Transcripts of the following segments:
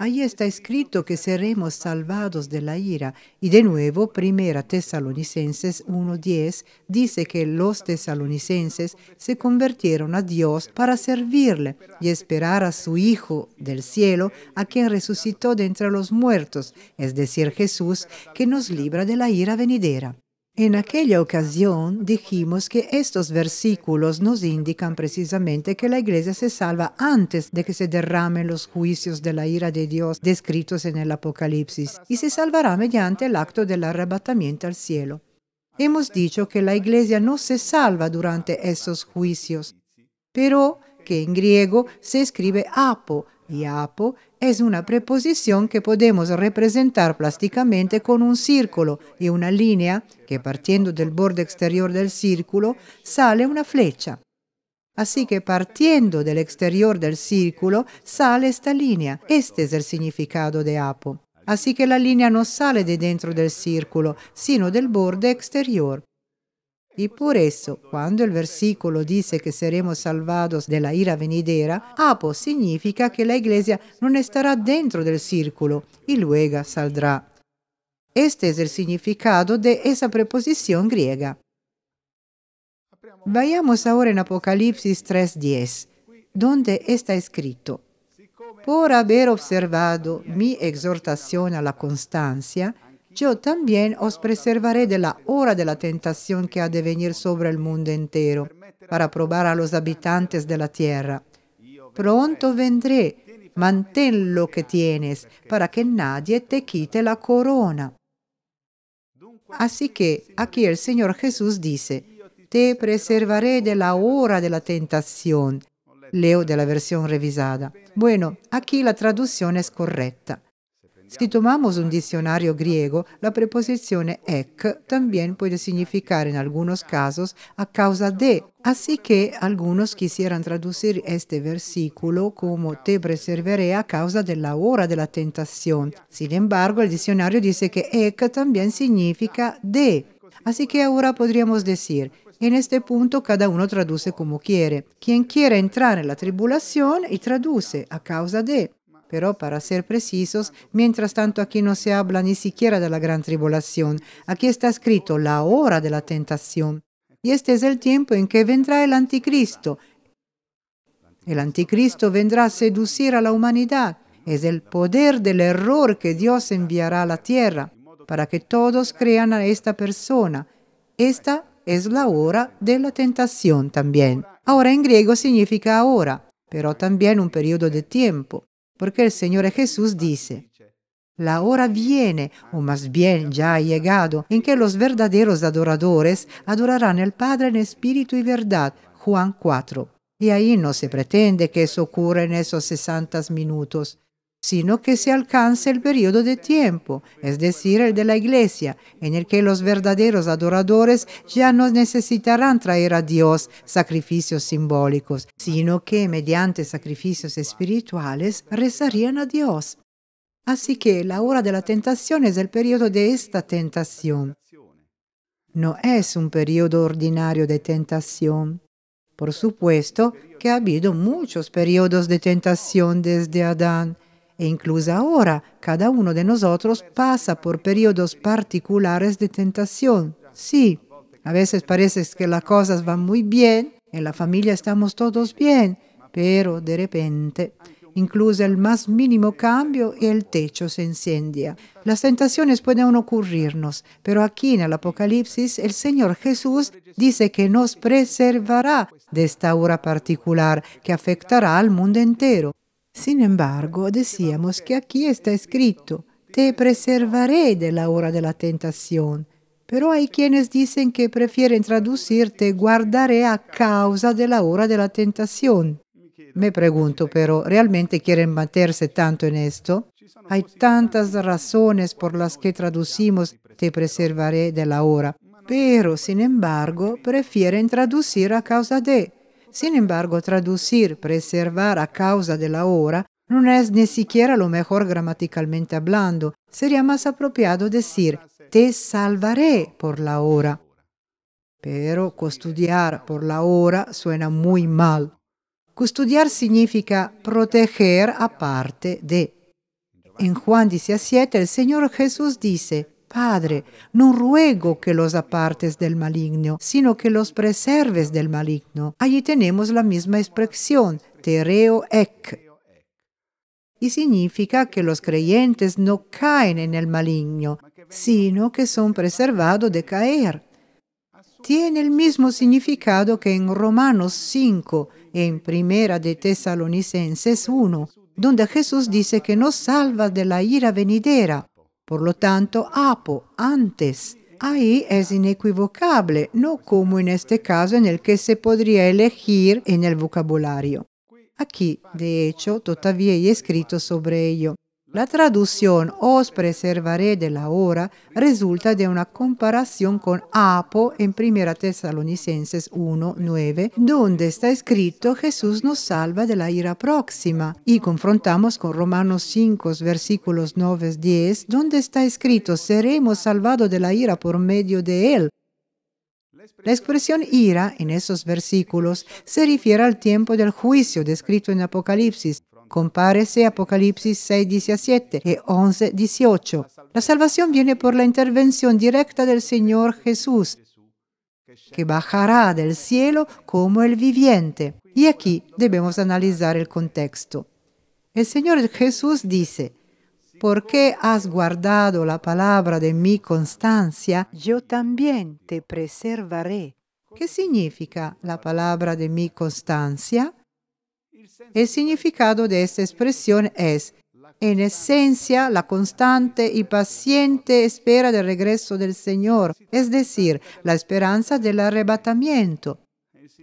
Ahí está escrito que seremos salvados de la ira. Y de nuevo, Primera Tesalonicenses 1.10 dice que los tesalonicenses se convirtieron a Dios para servirle y esperar a su Hijo del cielo, a quien resucitó de entre los muertos, es decir, Jesús, que nos libra de la ira venidera. En aquella ocasión dijimos que estos versículos nos indican precisamente que la iglesia se salva antes de que se derramen los juicios de la ira de Dios descritos en el Apocalipsis y se salvará mediante el acto del arrebatamiento al cielo. Hemos dicho que la iglesia no se salva durante esos juicios, pero que en griego se escribe apo, Iapo è una preposizione che possiamo rappresentare plasticamente con un círculo e una linea che partendo del borde exterior del círculo sale una flecha. Así che partendo del exterior del círculo sale questa linea. Este es el significado de Apo. Así che la linea non sale de dentro del círculo, sino del borde exterior. E por eso, quando il versículo dice che saremo salvados della ira venidera, apo significa che la iglesia non estará dentro del círculo y luega saldrà. Este es el significado de esa preposición griega. Vayamos ahora en Apocalipsis 3.10, donde está escrito, por haber observado mi exhortación a la constancia, yo también os preservaré de la hora de la tentación que ha de venir sobre el mundo entero, para probar a los habitantes de la tierra. Pronto vendré, mantén lo que tienes, para que nadie te quite la corona. Así que aquí el Señor Jesús dice, te preservaré de la hora de la tentación. Leo de la versión revisada. Bueno, aquí la traducción es correcta. Si tomamos un diccionario griego, la preposizione ek también puede significar en algunos casos a causa de. Así que algunos quisieran traducir este versículo como te preservaré a causa de la hora de la tentación. Sin embargo, el diccionario dice que ek también significa de. Así que ahora podríamos decir, en este punto cada uno traduce como quiere. Quien quiera entrar en la tribulación y traduce a causa de. Pero para ser precisos, mientras tanto aquí no se habla ni siquiera de la gran tribulación. Aquí está escrito la hora de la tentación. Y este es el tiempo en que vendrá el anticristo. El anticristo vendrá a seducir a la humanidad. Es el poder del error que Dios enviará a la tierra para que todos crean a esta persona. Esta es la hora de la tentación también. Ahora en griego significa ahora, pero también un periodo de tiempo. Porque el Señor Jesús dice, la hora viene, o más bien ya ha llegado, en que los verdaderos adoradores adorarán al Padre en espíritu y verdad, Juan 4. Y ahí no se pretende que eso ocurra en esos 60 minutos sino que se alcance el periodo de tiempo, es decir, el de la iglesia, en el que los verdaderos adoradores ya no necesitarán traer a Dios sacrificios simbólicos, sino que mediante sacrificios espirituales rezarían a Dios. Así que la hora de la tentación es el periodo de esta tentación. No es un periodo ordinario de tentación. Por supuesto que ha habido muchos periodos de tentación desde Adán, e incluso ahora cada uno de nosotros pasa por periodos particulares de tentación. Sí, a veces parece que las cosas van muy bien, en la familia estamos todos bien, pero de repente incluso el más mínimo cambio y el techo se enciende. Las tentaciones pueden ocurrirnos, pero aquí en el Apocalipsis el Señor Jesús dice que nos preservará de esta hora particular que afectará al mundo entero. Sin embargo, decíamos que aquí está escrito, te preservaré de la hora de la tentación. Pero hay quienes dicen que prefieren traducir te guardaré a causa de la hora de la tentación. Me pregunto, pero ¿realmente quieren meterse tanto en esto? Hay tantas razones por las que traducimos te preservaré de la hora, pero sin embargo prefieren traducir a causa de. Sin embargo, traducir, preservar a causa de la hora no es ni siquiera lo mejor gramaticalmente hablando. Sería más apropiado decir, te salvaré por la hora. Pero custodiar por la hora suena muy mal. Custodiar significa proteger aparte de. En Juan 17, el Señor Jesús dice, Padre, no ruego que los apartes del maligno, sino que los preserves del maligno. Allí tenemos la misma expresión, tereo ek, y significa que los creyentes no caen en el maligno, sino que son preservados de caer. Tiene el mismo significado que en Romanos 5, en Primera de Tesalonicenses 1, donde Jesús dice que nos salva de la ira venidera. Por lo tanto, apo, antes. Ahí es inequivocable, no como en este caso en el que se podría elegir en el vocabulario. Aquí, de hecho, todavía hay escrito sobre ello. La traducción os preservaré de la hora resulta de una comparación con Apo en 1 Tesalonicenses 1.9, donde está escrito Jesús nos salva de la ira próxima, y confrontamos con Romanos 5 versículos 9-10, donde está escrito seremos salvados de la ira por medio de él. La expresión ira en esos versículos se refiere al tiempo del juicio descrito en Apocalipsis, Compárese Apocalipsis 6, 17 y 11, 18. La salvación viene por la intervención directa del Señor Jesús, que bajará del cielo como el viviente. Y aquí debemos analizar el contexto. El Señor Jesús dice, ¿Por qué has guardado la palabra de mi constancia? Yo también te preservaré. ¿Qué significa la palabra de mi constancia? El significado de esta expresión es, en esencia, la constante y paciente espera del regreso del Señor, es decir, la esperanza del arrebatamiento.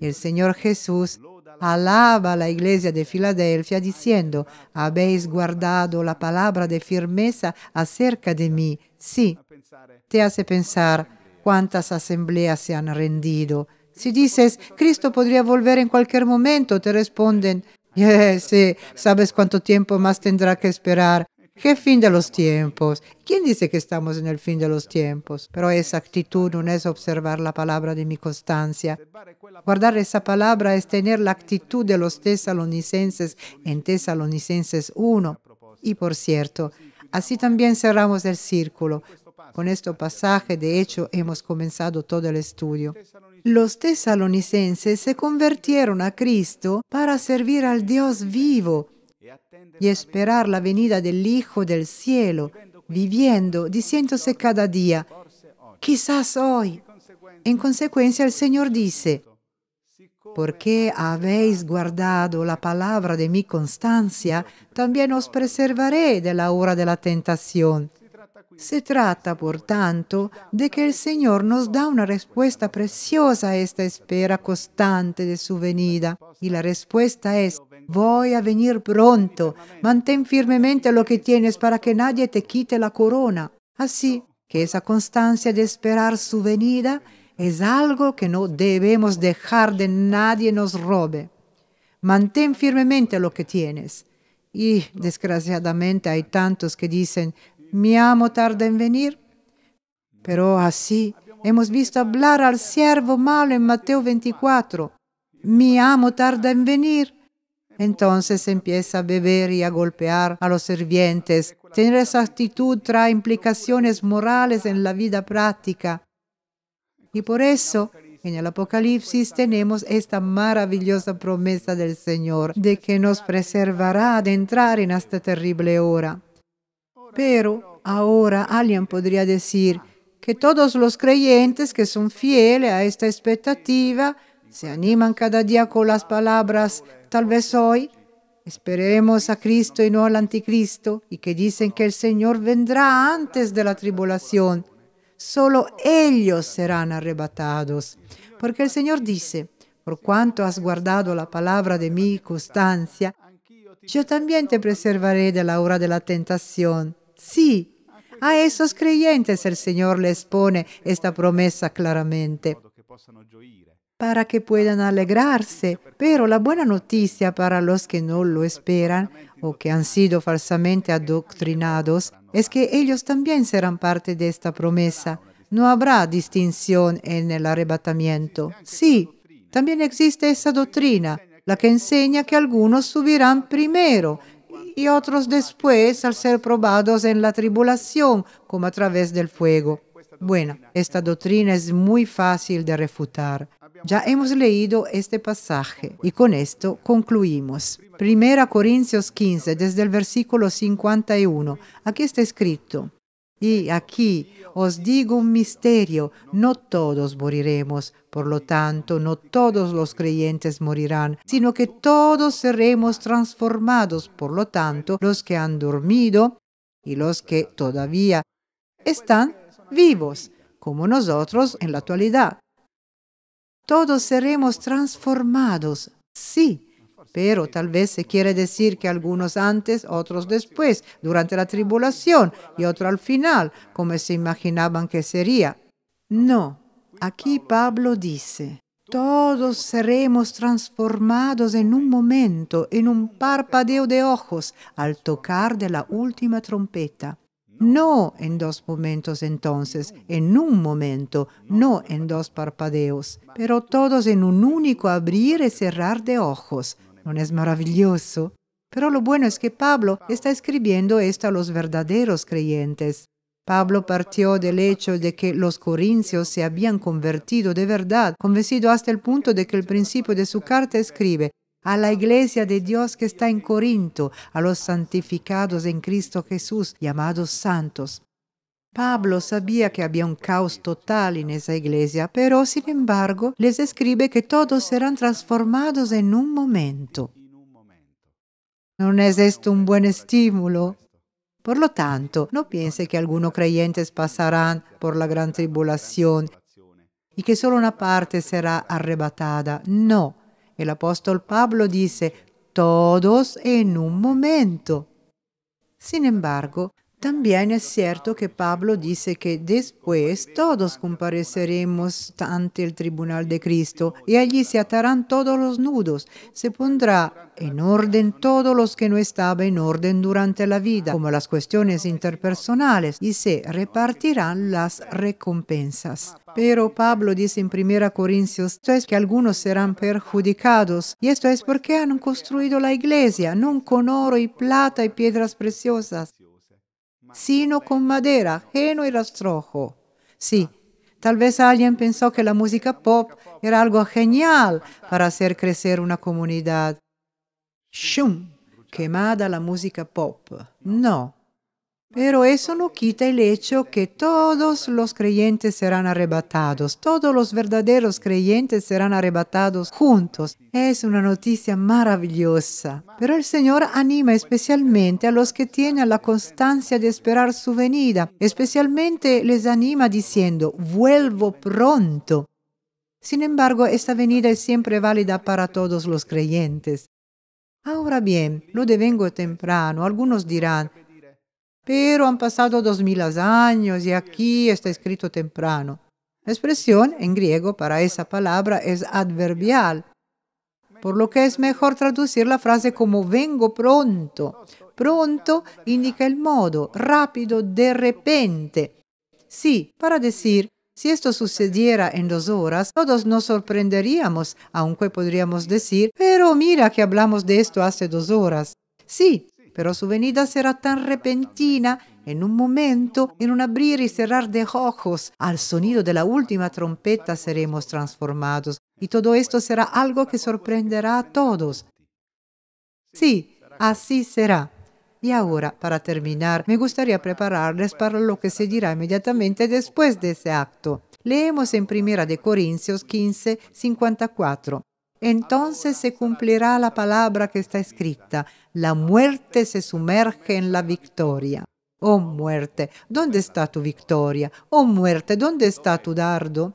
El Señor Jesús alaba a la iglesia de Filadelfia diciendo, habéis guardado la palabra de firmeza acerca de mí. Sí, te hace pensar cuántas asambleas se han rendido. Si dices, Cristo podría volver en cualquier momento, te responden, sí, ¿sabes cuánto tiempo más tendrá que esperar? ¿Qué fin de los tiempos? ¿Quién dice que estamos en el fin de los tiempos? Pero esa actitud no es observar la palabra de mi constancia. Guardar esa palabra es tener la actitud de los tesalonicenses en Tesalonicenses 1. Y por cierto, así también cerramos el círculo. Con este pasaje, de hecho, hemos comenzado todo el estudio. Los tesalonicenses se convirtieron a Cristo para servir al Dios vivo y esperar la venida del Hijo del Cielo, viviendo, diciéndose cada día, quizás hoy. En consecuencia el Señor dice, porque habéis guardado la palabra de mi constancia, también os preservaré de la hora de la tentación. Se trata, por tanto, de que el Señor nos da una respuesta preciosa a esta espera constante de su venida. Y la respuesta es, voy a venir pronto, mantén firmemente lo que tienes para que nadie te quite la corona. Así que esa constancia de esperar su venida es algo que no debemos dejar de nadie nos robe. Mantén firmemente lo que tienes. Y desgraciadamente hay tantos que dicen, mi amo tarda en venir. Pero así hemos visto hablar al siervo malo en Mateo 24, mi amo tarda en venir. Entonces empieza a beber y a golpear a los servientes. Tener esa actitud trae implicaciones morales en la vida práctica. Y por eso en el Apocalipsis tenemos esta maravillosa promesa del Señor de que nos preservará de entrar en esta terrible hora. Pero ahora alguien podría decir que todos los creyentes que son fieles a esta expectativa se animan cada día con las palabras, tal vez hoy, esperemos a Cristo y no al anticristo, y que dicen que el Señor vendrá antes de la tribulación. Solo ellos serán arrebatados. Porque el Señor dice, por cuanto has guardado la palabra de mi constancia, yo también te preservaré de la hora de la tentación Sí, a esos creyentes el Señor les pone esta promesa claramente para que puedan alegrarse. Pero la buena noticia para los que no lo esperan o que han sido falsamente adoctrinados es que ellos también serán parte de esta promesa. No habrá distinción en el arrebatamiento. Sí, también existe esa doctrina, la que enseña que algunos subirán primero y otros después al ser probados en la tribulación, como a través del fuego. Bueno, esta doctrina es muy fácil de refutar. Ya hemos leído este pasaje y con esto concluimos. Primera Corintios 15, desde el versículo 51. Aquí está escrito, y aquí os digo un misterio, no todos moriremos, por lo tanto, no todos los creyentes morirán, sino que todos seremos transformados, por lo tanto, los que han dormido y los que todavía están vivos, como nosotros en la actualidad. Todos seremos transformados, sí, pero tal vez se quiere decir que algunos antes, otros después, durante la tribulación y otro al final, como se imaginaban que sería. No, aquí Pablo dice, todos seremos transformados en un momento, en un parpadeo de ojos, al tocar de la última trompeta. No en dos momentos entonces, en un momento, no en dos parpadeos, pero todos en un único abrir y cerrar de ojos, ¿No es maravilloso? Pero lo bueno es que Pablo está escribiendo esto a los verdaderos creyentes. Pablo partió del hecho de que los corintios se habían convertido de verdad, convencido hasta el punto de que el principio de su carta escribe, a la iglesia de Dios que está en Corinto, a los santificados en Cristo Jesús, llamados santos. Pablo sabía que había un caos total en esa iglesia, pero sin embargo les escribe que todos serán transformados en un momento. ¿No es esto un buen estímulo? Por lo tanto, no piense que algunos creyentes pasarán por la gran tribulación y que solo una parte será arrebatada. No, el apóstol Pablo dice, todos en un momento. Sin embargo, También es cierto que Pablo dice que después todos compareceremos ante el tribunal de Cristo y allí se atarán todos los nudos. Se pondrá en orden todos los que no estaban en orden durante la vida, como las cuestiones interpersonales, y se repartirán las recompensas. Pero Pablo dice en 1 Corintios es que algunos serán perjudicados, y esto es porque han construido la iglesia, no con oro y plata y piedras preciosas, sino con madera, heno y rastrojo. Sí, tal vez alguien pensó que la música pop era algo genial para hacer crecer una comunidad. Shum, quemada la música pop. No, pero eso no quita el hecho que todos los creyentes serán arrebatados, todos los verdaderos creyentes serán arrebatados juntos. Es una noticia maravillosa. Pero el Señor anima especialmente a los que tienen la constancia de esperar su venida, especialmente les anima diciendo, vuelvo pronto. Sin embargo, esta venida es siempre válida para todos los creyentes. Ahora bien, lo devengo temprano. Algunos dirán, pero han pasado dos mil años y aquí está escrito temprano. La expresión en griego para esa palabra es adverbial, por lo que es mejor traducir la frase como vengo pronto. Pronto indica el modo, rápido, de repente. Sí, para decir, si esto sucediera en dos horas, todos nos sorprenderíamos, aunque podríamos decir, pero mira que hablamos de esto hace dos horas. Sí, pero su venida será tan repentina en un momento, en un abrir y cerrar de ojos, al sonido de la última trompeta seremos transformados. Y todo esto será algo que sorprenderá a todos. Sí, así será. Y ahora, para terminar, me gustaría prepararles para lo que se dirá inmediatamente después de ese acto. Leemos en Primera de Corintios 15, 54 entonces se cumplirá la palabra que está escrita. La muerte se sumerge en la victoria. Oh muerte, ¿dónde está tu victoria? Oh muerte, ¿dónde está tu dardo?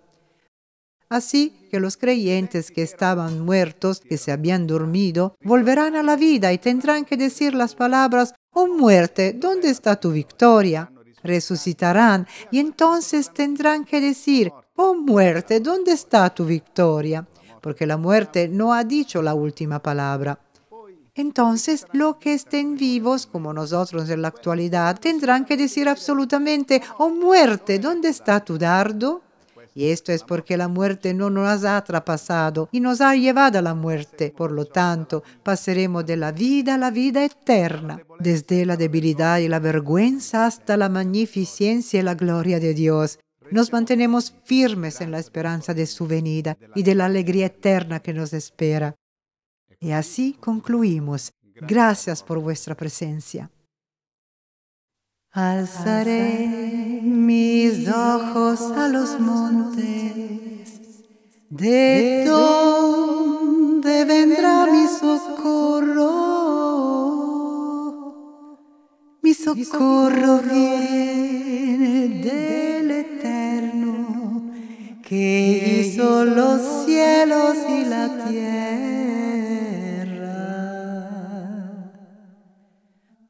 Así que los creyentes que estaban muertos, que se habían dormido, volverán a la vida y tendrán que decir las palabras, oh muerte, ¿dónde está tu victoria? Resucitarán y entonces tendrán que decir, oh muerte, ¿dónde está tu victoria? porque la muerte no ha dicho la última palabra. Entonces, los que estén vivos, como nosotros en la actualidad, tendrán que decir absolutamente, oh muerte, ¿dónde está tu dardo? Y esto es porque la muerte no nos ha traspasado y nos ha llevado a la muerte. Por lo tanto, pasaremos de la vida a la vida eterna, desde la debilidad y la vergüenza hasta la magnificencia y la gloria de Dios. Nos mantenemos firmes en la esperanza de su venida y de la alegría eterna que nos espera. Y así concluimos. Gracias por vuestra presencia. Alzaré mis ojos a los montes, de donde vendrá mi socorro. Mi socorro viene de que hizo los cielos y la tierra.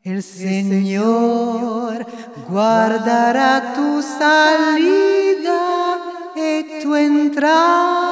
El Señor guardará tu salida y tu entrada